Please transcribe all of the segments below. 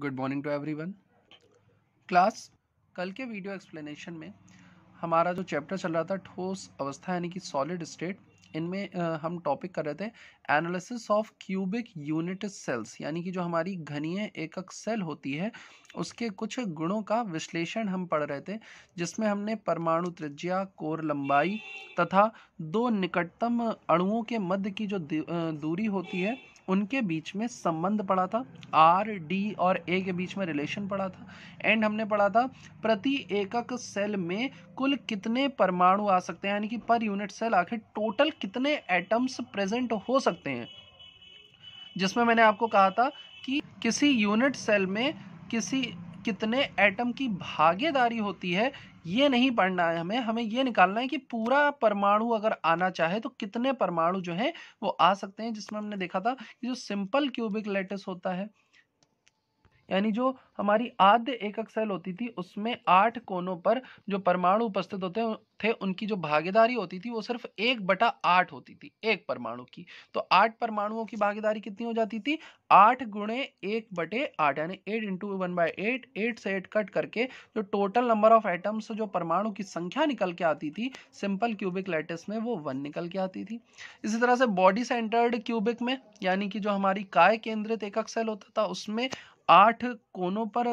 good morning to everyone class कल के video explanation में हमारा जो चैप्टर चल रहा था ठोस अवस्था यानी कि सॉलिड स्टेट इनमें हम टॉपिक कर रहे थे analysis of cubic unit cells यानी कि जो हमारी घनीय एकक सेल होती है उसके कुछ गुणों का विश्लेषण हम पढ़ रहे थे जिसमें हमने परमाणु त्रिज्या कोर लंबाई तथा दो निकटतम अणुओं के मध्य की जो दूरी होती है उनके बीच में संबंध पढ़ा था आर डी और ए के बीच में रिलेशन पढ़ा था एंड हमने पढ़ा था प्रति एकक सेल में कुल कितने परमाणु आ सकते हैं यानी कि पर यूनिट सेल आखिर टोटल कितने एटम्स प्रेजेंट हो सकते हैं जिसमें मैंने आपको कहा था कि किसी यूनिट सेल में किसी कितने एटम की भागीदारी होती है ये नहीं पढ़ना है हमें हमें ये निकालना है कि पूरा परमाणु अगर आना चाहे तो कितने परमाणु जो है वो आ सकते हैं जिसमें हमने देखा था कि जो सिंपल क्यूबिक लेटेस होता है यानी जो हमारी आद्य एकक सेल होती थी उसमें आठ कोनों पर जो परमाणु उपस्थित होते थे उनकी जो भागीदारी होती थी वो सिर्फ एक बटा आठ होती थी एक परमाणु की तो आठ परमाणुओं की भागीदारी कितनी हो जाती थी आठ गुणे एक बटे आठ यानी eight into one by eight eight से एट कट करके जो टोटल नंबर ऑफ एटम्स जो परमाणु की संख्या निकल के आती थी सिंपल क्यूबिक लेटेस्ट में वो वन निकल के आती थी इसी तरह से बॉडी सेंटर्ड क्यूबिक में यानी कि जो हमारी काय केंद्रित एकक सेल होता था उसमें आठ कोनों पर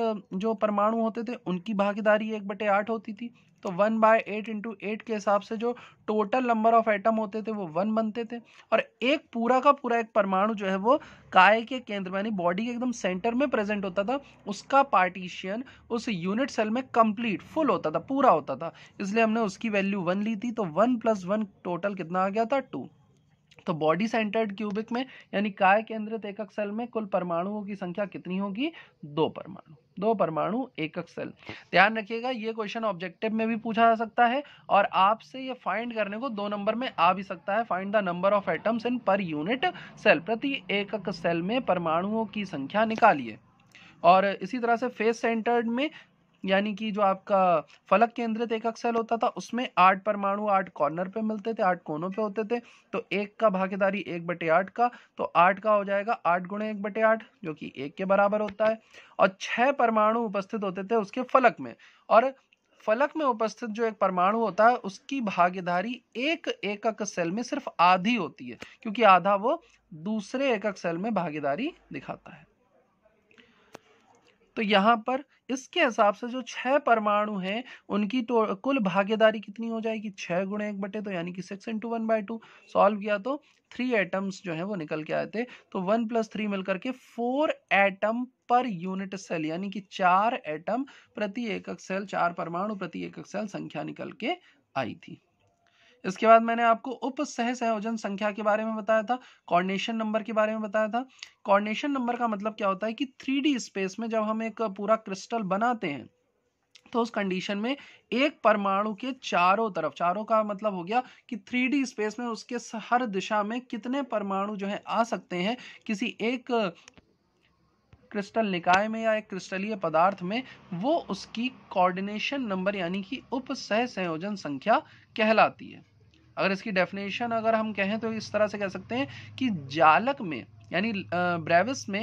जो परमाणु होते थे उनकी भागीदारी एक बटे आठ होती थी तो one by eight into eight के हिसाब से जो टोटल नंबर ऑफ एटम होते थे वो वन बनते थे और एक पूरा का पूरा एक परमाणु जो है वो काय के केंद्र में यानी बॉडी के एकदम सेंटर में प्रेजेंट होता था उसका पार्टीशियन उस यूनिट सेल में कंप्लीट फुल होता था पूरा होता था इसलिए हमने उसकी वैल्यू वन ली थी तो वन प्लस वन टोटल कितना आ गया था टू तो बॉडी सेंटर्ड क्यूबिक में यानी काय केंद्रित एकक सेल में कुल परमाणुओं की संख्या कितनी होगी दो परमाणु दो परमाणु एकक सेल ध्यान रखिएगा ये क्वेश्चन ऑब्जेक्टिव में भी पूछा जा सकता है और आपसे ये फाइंड करने को दो नंबर में आ भी सकता है find the number of atoms in per unit cell प्रति एकक सेल में परमाणुओं की संख्या निकालिए और इसी तरह से फेस सेंटर्ड में यानी कि जो आपका फलक केंद्रित एकक सेल होता था उसमें आठ परमाणु आठ कॉर्नर पे मिलते थे आठ कोनों पे होते थे तो एक का भागीदारी एक बटे आठ का तो आठ का हो जाएगा आठ गुणे एक बटे आठ जो कि एक के बराबर होता है और छह परमाणु उपस्थित होते थे उसके फलक में और फलक में उपस्थित जो एक परमाणु होता है उसकी भागीदारी एक एकक सेल में सिर्फ आधी होती है क्योंकि आधा वो दूसरे एकक सेल में भागीदारी दिखाता है तो यहाँ पर इसके हिसाब से जो छः परमाणु हैं उनकी तो कुल भागीदारी कितनी हो जाएगी छः गुणे एक बटे तो यानी कि six into one by two solve किया तो थ्री एटम्स जो हैं वो निकल के आए थे तो वन प्लस थ्री मिलकर के four atom per unit cell यानी कि चार एटम प्रति एकक सेल चार परमाणु प्रति एकक सेल संख्या निकल के आई थी इसके बाद मैंने आपको उप सह संयोजन संख्या के बारे में बताया था कॉर्डिनेशन नंबर के बारे में बताया था कॉर्डिनेशन नंबर का मतलब क्या होता है कि थ्री स्पेस में जब हम एक पूरा क्रिस्टल बनाते हैं तो उस कंडीशन में एक परमाणु के चारों तरफ चारों का मतलब हो गया कि थ्री स्पेस में उसके हर दिशा में कितने परमाणु जो है आ सकते हैं किसी एक क्रिस्टल निकाय में या एक क्रिस्टलीय पदार्थ में वो उसकी कोऑर्डिनेशन नंबर यानी कि उप सह संयोजन संख्या कहलाती है अगर इसकी डेफिनेशन अगर हम कहें तो इस तरह से कह सकते हैं कि जालक में यानी ब्रेविस में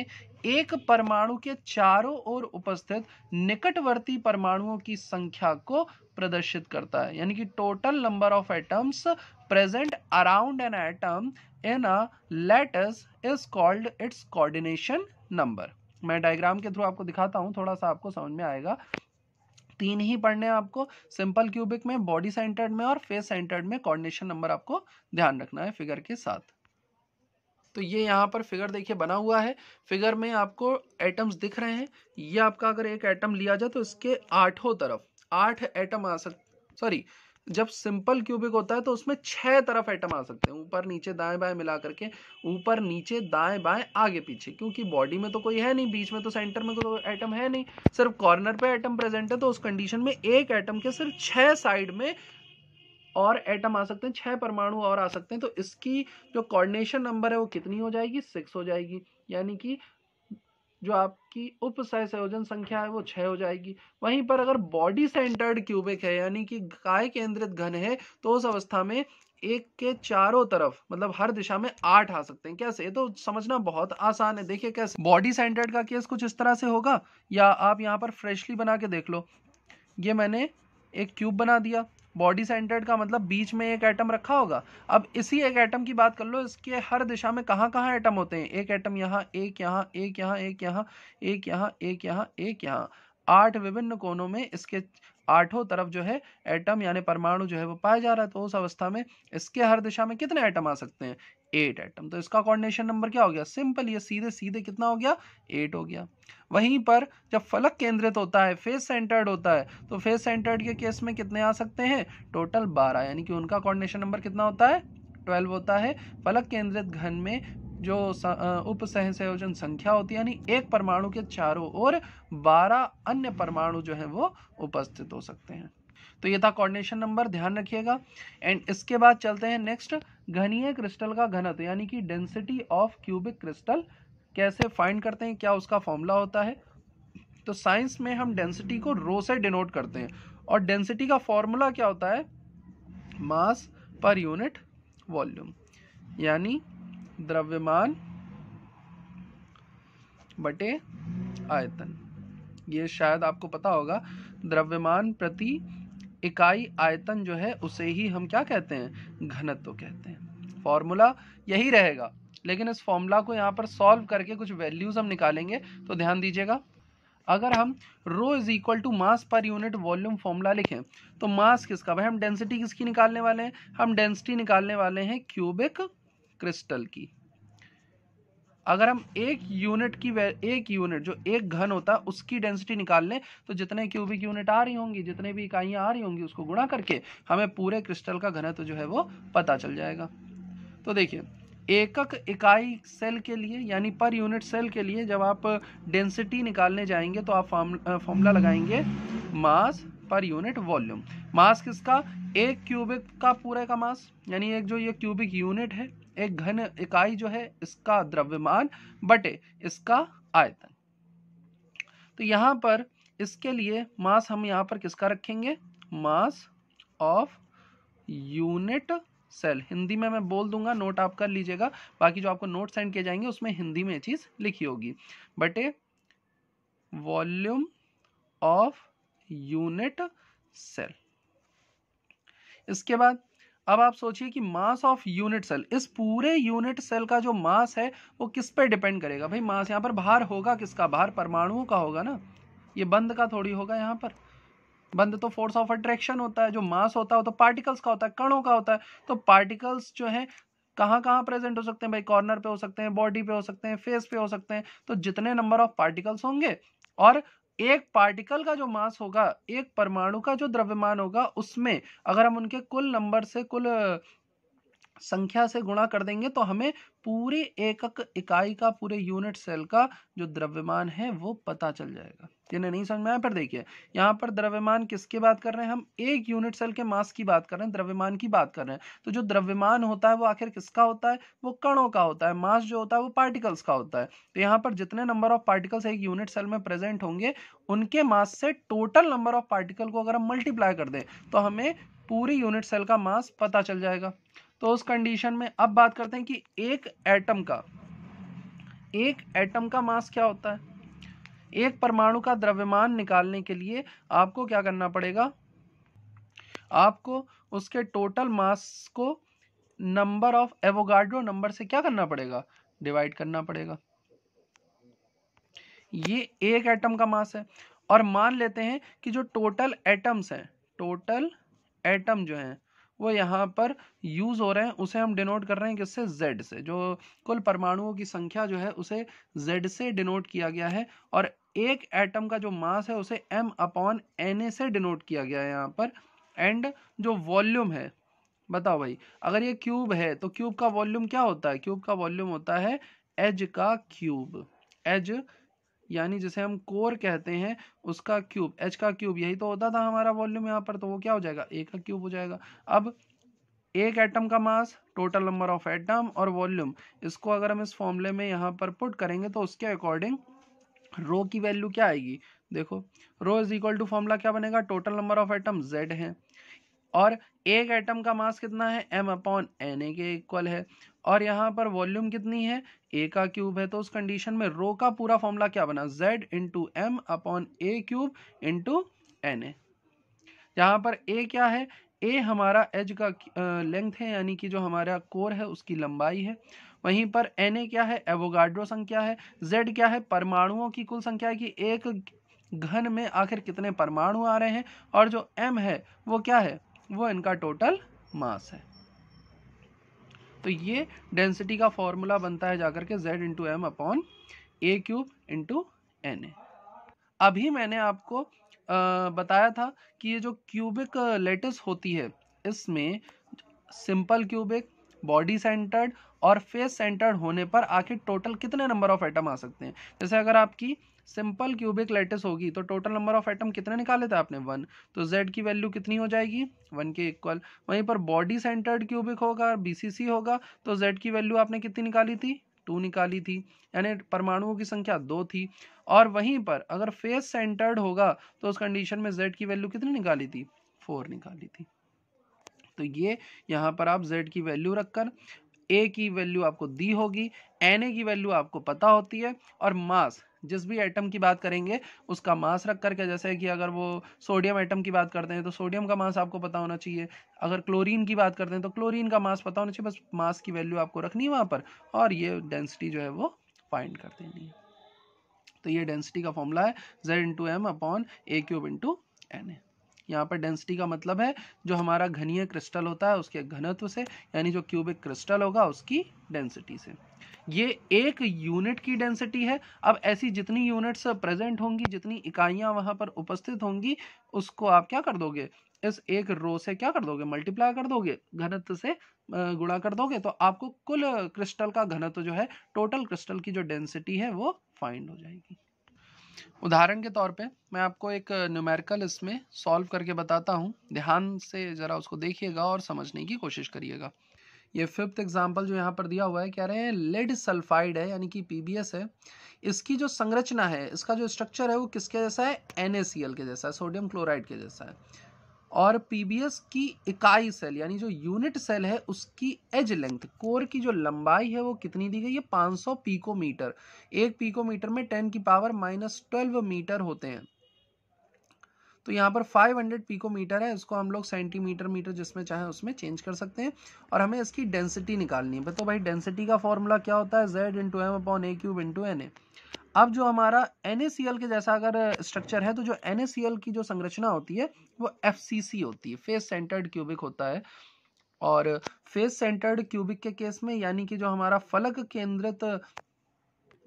एक परमाणु के चारों ओर उपस्थित निकटवर्ती परमाणुओं की संख्या को प्रदर्शित करता है यानी कि total number of atoms present around an atom in a lattice is called its coordination number मैं डायग्राम के थ्रू आपको दिखाता हूँ थोड़ा सा आपको समझ में आएगा तीन ही पढ़ने हैं आपको सिंपल क्यूबिक में बॉडी सेंटर्ड में और फेस सेंटर्ड में कॉर्डिनेशन नंबर आपको ध्यान रखना है फिगर के साथ तो ये यहाँ पर फिगर देखिए बना हुआ है फिगर में आपको एटम्स दिख रहे हैं ये आपका अगर एक एटम लिया जाए तो इसके आठों तरफ आठ एटम आ सक सॉरी जब सिंपल क्यूबिक होता है तो उसमें छह तरफ एटम आ सकते हैं ऊपर नीचे दाएं बाएं मिला करके ऊपर नीचे दाएं बाएं आगे पीछे क्योंकि बॉडी में तो कोई है नहीं बीच में तो सेंटर में कोई एटम है नहीं सिर्फ कॉर्नर पे एटम प्रेजेंट है तो उस कंडीशन में एक एटम के सिर्फ छह साइड में और एटम आ सकते हैं छह परमाणु और आ सकते हैं तो इसकी जो कोऑर्डिनेशन नंबर है वो कितनी हो जाएगी सिक्स हो जाएगी यानी कि जो आपकी उप संयोजन संख्या है वो छः हो जाएगी वहीं पर अगर बॉडी सेंटर्ड क्यूबिक है यानी कि काय केंद्रित घन है तो उस अवस्था में एक के चारों तरफ मतलब हर दिशा में आठ आ सकते हैं कैसे तो समझना बहुत आसान है देखिए कैसे बॉडी सेंटर्ड का केस कुछ इस तरह से होगा या आप यहाँ पर फ्रेशली बना के देख लो ये मैंने एक क्यूब बना दिया बॉडी सेंटर्ड का मतलब बीच में एक एटम रखा होगा अब इसी एक एटम की बात कर लो इसके हर दिशा में कहाँ कहाँ एटम होते हैं एक एटम यहाँ एक यहाँ एक यहाँ एक यहाँ एक यहाँ एक यहाँ एक यहाँ आठ विभिन्न कोनों में इसके आठों तरफ जो है एटम यानी परमाणु जो है वो पाया जा रहा है तो उस अवस्था में इसके हर दिशा में कितने एटम आ सकते हैं एट एटम तो इसका कोऑर्डिनेशन नंबर क्या हो गया सिंपल ये सीधे सीधे कितना हो गया एट हो गया वहीं पर जब फलक केंद्रित होता है फेस सेंटर्ड होता है तो फेस सेंटर्ड के केस में कितने आ सकते हैं टोटल बारह यानी कि उनका कॉर्डिनेशन नंबर कितना होता है 12 होता है फलक केंद्रित घन में जो उप संयोजन संख्या होती है यानी एक परमाणु के चारों ओर बारह अन्य परमाणु जो है वो उपस्थित हो सकते हैं तो ये था कोऑर्डिनेशन नंबर ध्यान रखिएगा एंड इसके बाद चलते हैं नेक्स्ट घनीय क्रिस्टल का घनत्व यानी कि डेंसिटी ऑफ क्यूबिक क्रिस्टल कैसे फाइंड करते हैं क्या उसका फॉर्मूला होता है तो साइंस में हम डेंसिटी को रो से डिनोट करते हैं और डेंसिटी का फॉर्मूला क्या होता है मास पर यूनिट वॉल्यूम यानी द्रव्यमान बटे आयतन ये शायद आपको पता होगा द्रव्यमान प्रति इकाई आयतन जो है उसे ही हम क्या कहते हैं घनत्व कहते हैं फॉर्मूला यही रहेगा लेकिन इस फॉर्मूला को यहाँ पर सॉल्व करके कुछ वैल्यूज़ हम निकालेंगे तो ध्यान दीजिएगा अगर हम rho is equal to mass per unit volume formula लिखें तो मास किसका भाई हम डेंसिटी किसकी निकालने वाले हैं हम डेंसिटी निकालने वाले हैं क्यूबिक क्रिस्टल की अगर हम एक यूनिट की एक यूनिट जो एक घन होता है उसकी डेंसिटी निकाल लें तो जितने क्यूबिक यूनिट आ रही होंगी जितने भी इकाइयां आ रही होंगी उसको गुणा करके हमें पूरे क्रिस्टल का घनत्व जो है वो पता चल जाएगा तो देखिए एकक इकाई सेल के लिए यानी पर यूनिट सेल के लिए जब आप डेंसिटी निकालने जाएंगे तो आप फॉर्मूला लगाएंगे मास पर यूनिट वॉल्यूम मास किसका एक क्यूबिक का पूरे का मास यानी एक जो ये क्यूबिक यूनिट है एक घन इकाई जो है इसका द्रव्यमान बटे इसका आयतन तो यहां पर इसके लिए मास हम यहां पर किसका रखेंगे mass of unit cell Hindi में मैं बोल दूंगा नोट आप कर लीजिएगा बाकी जो आपको नोट सेंड किए जाएंगे उसमें हिंदी में चीज़ लिखी होगी बटे वॉल्यूम ऑफ यूनिट सेल इसके बाद अब आप सोचिए कि मास ऑफ यूनिट सेल इस पूरे यूनिट सेल का जो मास है वो किस पे डिपेंड करेगा भाई मास यहाँ पर बाहर होगा किसका बाहर परमाणुओं का होगा ना ये बंद का थोड़ी होगा यहाँ पर बंद तो फोर्स ऑफ अट्रैक्शन होता है जो मास होता है वो तो पार्टिकल्स का होता है कणों का होता है तो पार्टिकल्स जो है कहाँ कहाँ प्रेजेंट हो सकते हैं भाई कॉर्नर पे हो सकते हैं बॉडी पे हो सकते हैं फेस पे हो सकते हैं तो जितने नंबर ऑफ पार्टिकल्स होंगे और एक पार्टिकल का जो मास होगा एक परमाणु का जो द्रव्यमान होगा उसमें अगर हम उनके कुल नंबर से कुल संख्या से गुणा कर देंगे तो हमें पूरे एकक इकाई का पूरे यूनिट सेल का जो द्रव्यमान है वो पता चल जाएगा जिन्हें नहीं समझ में आया पर देखिए यहाँ पर द्रव्यमान किसके बात कर रहे हैं हम एक यूनिट सेल के मास की बात कर रहे हैं द्रव्यमान की बात कर रहे हैं तो जो द्रव्यमान होता है वो आखिर किसका होता है वो कणों का होता है मास जो होता है वो पार्टिकल्स का होता है तो यहाँ पर जितने नंबर ऑफ पार्टिकल्स एक यूनिट सेल में प्रेजेंट होंगे उनके मास से टोटल नंबर ऑफ पार्टिकल को अगर हम मल्टीप्लाई कर दें तो हमें पूरी यूनिट सेल का मास पता चल जाएगा तो उस कंडीशन में अब बात करते हैं कि एक एटम का एक एटम का मास क्या होता है एक परमाणु का द्रव्यमान निकालने के लिए आपको क्या करना पड़ेगा आपको उसके टोटल मास को नंबर ऑफ एवोगाड्रो नंबर से क्या करना पड़ेगा डिवाइड करना पड़ेगा ये एक एटम का मास है और मान लेते हैं कि जो टोटल एटम्स हैं टोटल एटम जो हैं वो यहाँ पर यूज़ हो रहे हैं उसे हम डिनोट कर रहे हैं किससे जेड से जो कुल परमाणुओं की संख्या जो है उसे जेड से डिनोट किया गया है और एक एटम का जो मास है उसे एम अपॉन एन ए से डिनोट किया गया है यहाँ पर एंड जो वॉल्यूम है बताओ भाई अगर ये क्यूब है तो क्यूब का वॉल्यूम क्या होता है क्यूब का वॉल्यूम होता है एज का क्यूब एज यानी जिसे हम कोर कहते हैं उसका क्यूब एच का क्यूब यही तो होता था हमारा वॉल्यूम यहाँ पर तो वो क्या हो जाएगा ए का क्यूब हो जाएगा अब एक एटम का mass total number of atom और वॉल्यूम इसको अगर हम इस फॉर्मूले में यहाँ पर पुट करेंगे तो उसके अकॉर्डिंग रो की वैल्यू क्या आएगी देखो rho is equal to formula क्या बनेगा total number of atom Z है और एक एटम का मास कितना है एम अपॉन एन ए के इक्वल है और यहाँ पर वॉल्यूम कितनी है ए का क्यूब है तो उस कंडीशन में रो का पूरा फॉर्मूला क्या बना Z into M upon A cube into N A यहाँ पर ए क्या है ए हमारा एज का लेंथ है यानी कि जो हमारा कोर है उसकी लंबाई है वहीं पर एन ए क्या है एवोगाड्रो संख्या है जेड क्या है परमाणुओं की कुल संख्या है कि एक घन में आखिर कितने परमाणु आ रहे हैं और जो एम है वो क्या है वो इनका टोटल मास है तो ये डेंसिटी का फॉर्मूला बनता है जाकर के z into M upon A cube into N A अभी मैंने आपको आ, बताया था कि ये जो क्यूबिक लेटिस होती है इसमें सिंपल क्यूबिक बॉडी सेंटर्ड और फेस सेंटर्ड होने पर आखिर टोटल कितने नंबर ऑफ एटम आ सकते हैं जैसे अगर आपकी सिंपल क्यूबिक लैटिस होगी तो टोटल नंबर ऑफ एटम कितने निकाले थे आपने वन तो जेड की वैल्यू कितनी हो जाएगी वन के इक्वल वहीं पर बॉडी सेंटर्ड क्यूबिक होगा बीसीसी होगा तो जेड की वैल्यू आपने कितनी निकाली थी टू निकाली थी यानी परमाणुओं की संख्या दो थी और वहीं पर अगर फेस सेंटर्ड होगा तो उस कंडीशन में जेड की वैल्यू कितनी निकाली थी फोर निकाली थी तो ये यहाँ पर आप जेड की वैल्यू रखकर ए की वैल्यू आपको दी होगी एन ए की वैल्यू आपको पता होती है और मास जिस भी आइटम की बात करेंगे उसका मास रख करके जैसे कि अगर वो सोडियम आइटम की बात करते हैं तो सोडियम का मास आपको पता होना चाहिए अगर क्लोरीन की बात करते हैं तो क्लोरीन का मास पता होना चाहिए बस मास की वैल्यू आपको रखनी है वहाँ पर और ये डेंसिटी जो है वो फाइंड कर देनी है तो ये डेंसिटी का फॉर्मूला है Z into M upon A cube into N A यहाँ पर डेंसिटी का मतलब है जो हमारा घनीय क्रिस्टल होता है उसके घनत्व से यानी जो क्यूबिक क्रिस्टल होगा उसकी डेंसिटी से ये एक यूनिट की डेंसिटी है अब ऐसी जितनी यूनिट्स प्रेजेंट होंगी जितनी इकाइयां वहां पर उपस्थित होंगी उसको आप क्या कर दोगे इस एक रो से क्या कर दोगे मल्टीप्लाई कर दोगे घनत्व से गुणा कर दोगे तो आपको कुल क्रिस्टल का घनत्व जो है टोटल क्रिस्टल की जो डेंसिटी है वो फाइंड हो जाएगी उदाहरण के तौर पे मैं आपको एक न्यूमेरिकल इसमें सॉल्व करके बताता हूँ ध्यान से ज़रा उसको देखिएगा और समझने की कोशिश करिएगा ये फिफ्थ एग्जाम्पल जो यहाँ पर दिया हुआ है कह रहे हैं लेड सल्फाइड है यानी कि पी है इसकी जो संरचना है इसका जो स्ट्रक्चर है वो किसके जैसा है एन के जैसा है सोडियम क्लोराइड के जैसा है और पीबीएस की इकाई सेल यानी जो यूनिट सेल है उसकी एज लेंथ कोर की जो लंबाई है वो कितनी दी गई है 500 पीकोमीटर एक पीकोमीटर में 10 की पावर माइनस ट्वेल्व मीटर होते हैं तो यहाँ पर 500 पीकोमीटर है इसको हम लोग सेंटीमीटर मीटर जिसमें चाहे उसमें चेंज कर सकते हैं और हमें इसकी डेंसिटी निकालनी है तो भाई डेंसिटी का फॉर्मूला क्या होता है Z into M upon A cube into N A अब जो हमारा एन के जैसा अगर स्ट्रक्चर है तो जो एन की जो संरचना होती है वो एफ होती है फेस सेंटर्ड क्यूबिक होता है और फेस सेंटर्ड क्यूबिक के केस में यानी कि जो हमारा फलक केंद्रित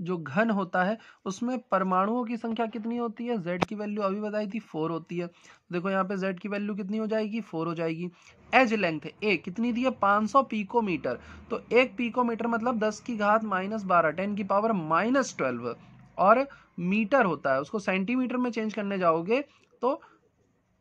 जो घन होता है उसमें परमाणुओं की संख्या कितनी होती है जेड की वैल्यू अभी बताई थी फोर होती है देखो यहाँ पे जेड की वैल्यू कितनी हो जाएगी फोर हो जाएगी एज लेंथ ए कितनी दी है पाँच सौ पीकोमीटर तो एक पीकोमीटर मतलब दस की घात माइनस बारह टेन की पावर माइनस ट्वेल्व और मीटर होता है उसको सेंटीमीटर में चेंज करने जाओगे तो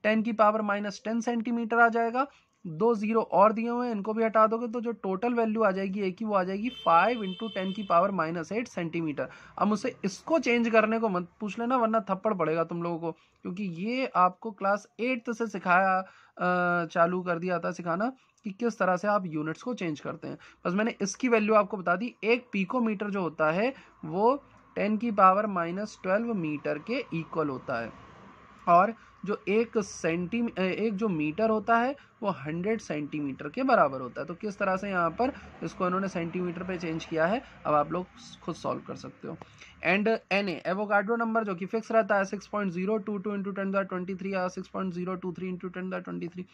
टेन की पावर माइनस टेन सेंटीमीटर आ जाएगा दो ज़ीरो और दिए हुए हैं इनको भी हटा दोगे तो जो टोटल वैल्यू आ जाएगी एक ही वो आ जाएगी फाइव इंटू टेन की पावर माइनस एट सेंटीमीटर अब मुझसे इसको चेंज करने को मत पूछ लेना वरना थप्पड़ पड़ेगा तुम लोगों को क्योंकि ये आपको क्लास एट्थ से सिखाया चालू कर दिया था सिखाना कि किस तरह से आप यूनिट्स को चेंज करते हैं बस मैंने इसकी वैल्यू आपको बता दी एक पीकोमीटर जो होता है वो टेन की पावर माइनस ट्वेल्व मीटर के इक्वल होता है और जो एक सेंटी एक जो मीटर होता है वो हंड्रेड सेंटीमीटर के बराबर होता है तो किस तरह से यहाँ पर इसको इन्होंने सेंटीमीटर पे चेंज किया है अब आप लोग खुद सॉल्व कर सकते हो एंड एन एवोकाडो नंबर जो कि फिक्स रहता है six point zero two two into ten twenty three या six point zero two three into ten twenty three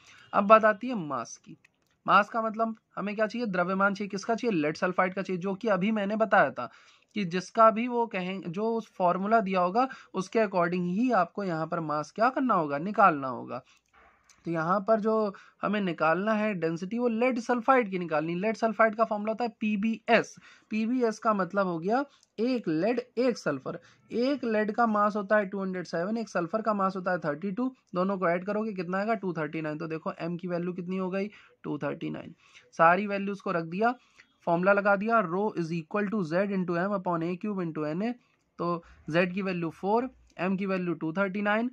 अब बात आती है मास की मास का मतलब हमें क्या चाहिए द्रव्यमान चाहिए किसका चाहिए लेड सल्फाइड का चाहिए जो कि अभी मैंने बताया था कि जिसका भी वो कहें जो उस फॉर्मूला दिया होगा उसके अकॉर्डिंग ही आपको यहाँ पर मास क्या करना होगा निकालना होगा तो यहाँ पर जो हमें निकालना है डेंसिटी वो लेड सल्फाइड की निकालनी लेड सल्फाइड का फॉर्मूला होता है पीबीएस पीबीएस का मतलब हो गया एक लेड एक सल्फर एक लेड का मास होता है 207 एक सल्फर का मास होता है 32 दोनों को ऐड करोगे कितना आएगा 239 तो देखो एम की वैल्यू कितनी हो गई 239 सारी वैल्यूज को रख दिया फॉर्मूला लगा दिया rho is equal to Z into M upon A cube into N A तो जेड की वैल्यू फोर एम की value two thirty nine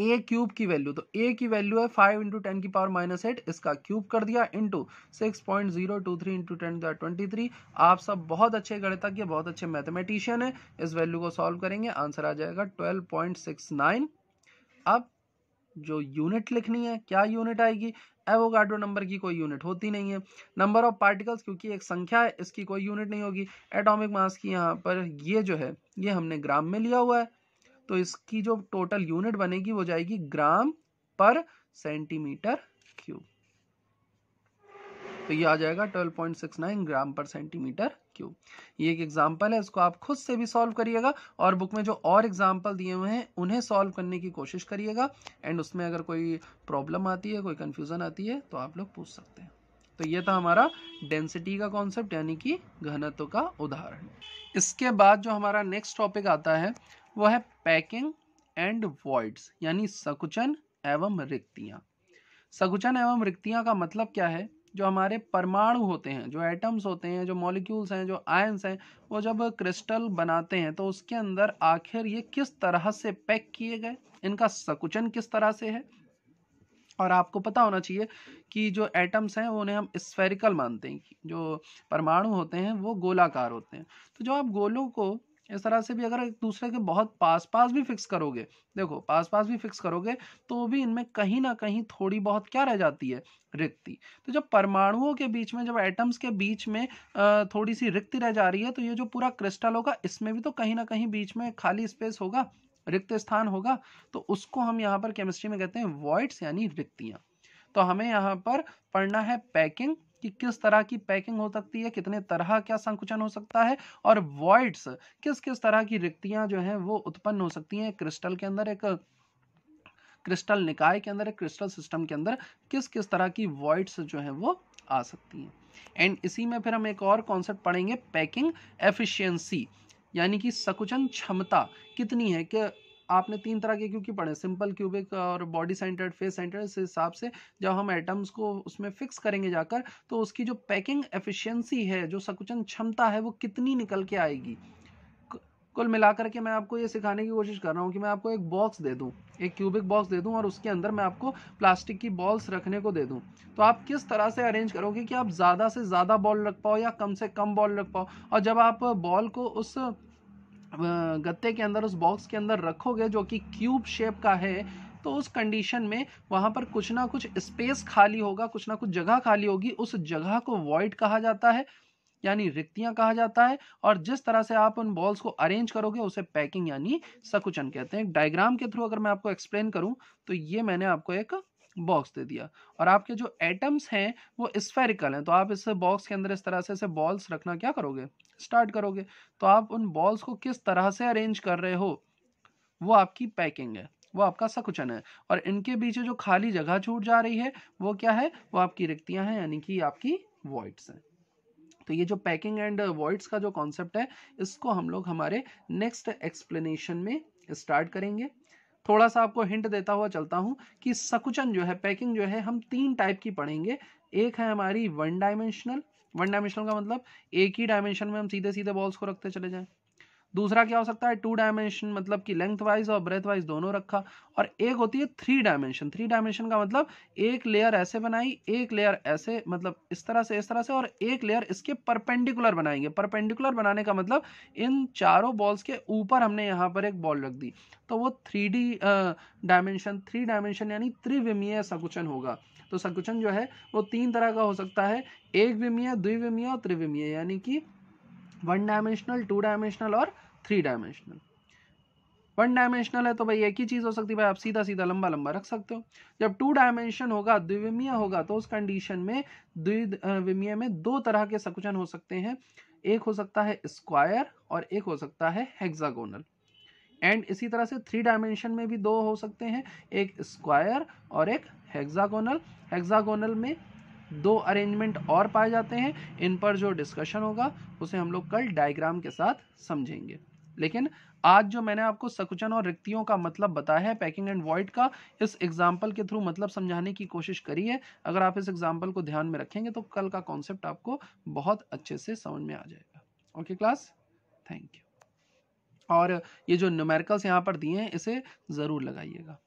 A cube की वैल्यू तो ए की वैल्यू है फाइव इंटू टेन की पावर माइनस एट इसका cube कर दिया into six point zero two three into ten twenty three आप सब बहुत अच्छे गणितज्ञ बहुत अच्छे मैथमेटिशियन है इस वैल्यू को सॉल्व करेंगे आंसर आ जाएगा ट्वेल्व पॉइंट सिक्स नाइन अब जो यूनिट लिखनी है क्या यूनिट आएगी एवोगाड्रो नंबर की कोई यूनिट होती नहीं है नंबर ऑफ पार्टिकल्स क्योंकि एक संख्या है इसकी कोई यूनिट नहीं होगी एटॉमिक मास की यहाँ पर ये जो है ये हमने ग्राम में लिया हुआ है तो इसकी जो टोटल यूनिट बनेगी वो जाएगी ग्राम पर सेंटीमीटर क्यूब तो ये आ जाएगा 12.69 ग्राम पर सेंटीमीटर क्यूब ये एक एग्जाम्पल है इसको आप खुद से भी सॉल्व करिएगा और बुक में जो और एग्जाम्पल दिए हुए हैं उन्हें सॉल्व करने की कोशिश करिएगा एंड उसमें अगर कोई प्रॉब्लम आती है कोई कन्फ्यूज़न आती है तो आप लोग पूछ सकते हैं तो ये था हमारा डेंसिटी का कॉन्सेप्ट यानी कि घनत्व का उदाहरण इसके बाद जो हमारा नेक्स्ट टॉपिक आता है वो है पैकिंग एंड वॉइड्स यानी सकुचन एवं रिक्तियाँ सकुचन एवं रिक्तियाँ का मतलब क्या है जो हमारे परमाणु होते हैं जो एटम्स होते हैं जो मॉलिक्यूल्स हैं जो आयंस हैं वो जब क्रिस्टल बनाते हैं तो उसके अंदर आखिर ये किस तरह से पैक किए गए इनका सकुचन किस तरह से है और आपको पता होना चाहिए कि जो एटम्स हैं उन्हें हम स्फेरिकल मानते हैं जो परमाणु होते हैं वो गोलाकार होते हैं तो जब आप गोलों को इस तरह से भी अगर एक दूसरे के बहुत पास पास भी फिक्स करोगे देखो पास पास भी फिक्स करोगे तो भी इनमें कहीं ना कहीं थोड़ी बहुत क्या रह जाती है रिक्ति तो जब परमाणुओं के बीच में जब एटम्स के बीच में थोड़ी सी रिक्ति रह जा रही है तो ये जो पूरा क्रिस्टल होगा इसमें भी तो कहीं ना कहीं बीच में खाली स्पेस होगा रिक्त स्थान होगा तो उसको हम यहाँ पर केमिस्ट्री में कहते हैं वॉइड्स यानी रिक्तियाँ तो हमें यहाँ पर पढ़ना है पैकिंग कि किस तरह की पैकिंग हो सकती है कितने तरह का संकुचन हो सकता है और वॉइड्स किस किस तरह की रिक्तियां जो हैं वो उत्पन्न हो सकती हैं क्रिस्टल के अंदर एक क्रिस्टल निकाय के अंदर एक क्रिस्टल सिस्टम के अंदर किस किस तरह की वॉइड्स जो हैं वो आ सकती हैं एंड इसी में फिर हम एक और कॉन्सेप्ट पढ़ेंगे पैकिंग एफिशियंसी यानी कि सकुचन क्षमता कितनी है कि आपने तीन तरह के क्योंकि पढ़े सिंपल क्यूबिक और बॉडी सेंटर्ड फेस सेंटर्ड इस हिसाब से जब हम एटम्स को उसमें फिक्स करेंगे जाकर तो उसकी जो पैकिंग एफिशिएंसी है जो सकुचन क्षमता है वो कितनी निकल के आएगी कुल मिलाकर के मैं आपको ये सिखाने की कोशिश कर रहा हूँ कि मैं आपको एक बॉक्स दे दूँ एक क्यूबिक बॉक्स दे दूँ और उसके अंदर मैं आपको प्लास्टिक की बॉल्स रखने को दे दूँ तो आप किस तरह से अरेंज करोगे कि आप ज़्यादा से ज़्यादा बॉल रख पाओ या कम से कम बॉल रख पाओ और जब आप बॉल को उस गत्ते के अंदर उस बॉक्स के अंदर रखोगे जो कि क्यूब शेप का है तो उस कंडीशन में वहाँ पर कुछ ना कुछ स्पेस खाली होगा कुछ ना कुछ जगह खाली होगी उस जगह को वॉइड कहा जाता है यानी रिक्तियां कहा जाता है और जिस तरह से आप उन बॉल्स को अरेंज करोगे उसे पैकिंग यानी सकुचन कहते हैं डायग्राम के थ्रू अगर मैं आपको एक्सप्लेन करूं तो ये मैंने आपको एक बॉक्स दे दिया और आपके जो एटम्स हैं वो स्फेरिकल हैं तो आप इस बॉक्स के अंदर इस तरह से ऐसे बॉल्स रखना क्या करोगे स्टार्ट करोगे तो आप उन बॉल्स को किस तरह से अरेंज कर रहे हो वो आपकी पैकिंग है वो आपका सकुचन है और इनके पीछे जो खाली जगह छूट जा रही है वो क्या है वो आपकी रिक्तियाँ हैं यानी कि आपकी वॉइड्स हैं तो ये जो पैकिंग एंड वॉइड्स का जो कॉन्सेप्ट है इसको हम लोग हमारे नेक्स्ट एक्सप्लेनेशन में स्टार्ट करेंगे थोड़ा सा आपको हिंट देता हुआ चलता हूँ कि सकुचन जो है पैकिंग जो है हम तीन टाइप की पढ़ेंगे एक है हमारी वन डायमेंशनल वन डायमेंशनल का मतलब एक ही डायमेंशन में हम सीधे सीधे बॉल्स को रखते चले जाएं दूसरा क्या हो सकता है टू डायमेंशन मतलब कि लेंथ वाइज और ब्रेथ वाइज दोनों रखा और एक होती है थ्री डायमेंशन थ्री डायमेंशन का मतलब एक लेयर ऐसे बनाई एक लेयर ऐसे मतलब इस तरह से इस तरह से और एक लेयर इसके परपेंडिकुलर बनाएंगे परपेंडिकुलर बनाने का मतलब इन चारों बॉल्स के ऊपर हमने यहाँ पर एक बॉल रख दी तो वो three D dimension three dimension यानी त्रिविमीय संकुचन होगा तो संकुचन जो है वो तीन तरह का हो सकता है एक विमीय द्विविमीय और त्रिविमीय यानी कि वन डायमेंशनल टू डायमेंशनल और थ्री डायमेंशनल वन डायमेंशनल है तो भाई एक ही चीज़ हो सकती है भाई आप सीधा सीधा लंबा लंबा रख सकते हो जब टू डायमेंशन होगा द्विविमीय होगा तो उस कंडीशन में द्विविमीय में दो तरह के सकुचन हो सकते हैं एक हो सकता है स्क्वायर और एक हो सकता है हेक्सागोनल एंड इसी तरह से थ्री डायमेंशन में भी दो हो सकते हैं एक स्क्वायर और एक हेक्सागोनल हेक्सागोनल में दो अरेंजमेंट और पाए जाते हैं इन पर जो डिस्कशन होगा उसे हम लोग कल डायग्राम के साथ समझेंगे लेकिन आज जो मैंने आपको सकुचन और रिक्तियों का मतलब बताया है पैकिंग एंड वॉइड का इस एग्जाम्पल के थ्रू मतलब समझाने की कोशिश करी है अगर आप इस एग्जाम्पल को ध्यान में रखेंगे तो कल का कॉन्सेप्ट आपको बहुत अच्छे से समझ में आ जाएगा ओके क्लास थैंक यू और ये जो न्यूमेरिकल्स यहाँ पर दिए हैं इसे ज़रूर लगाइएगा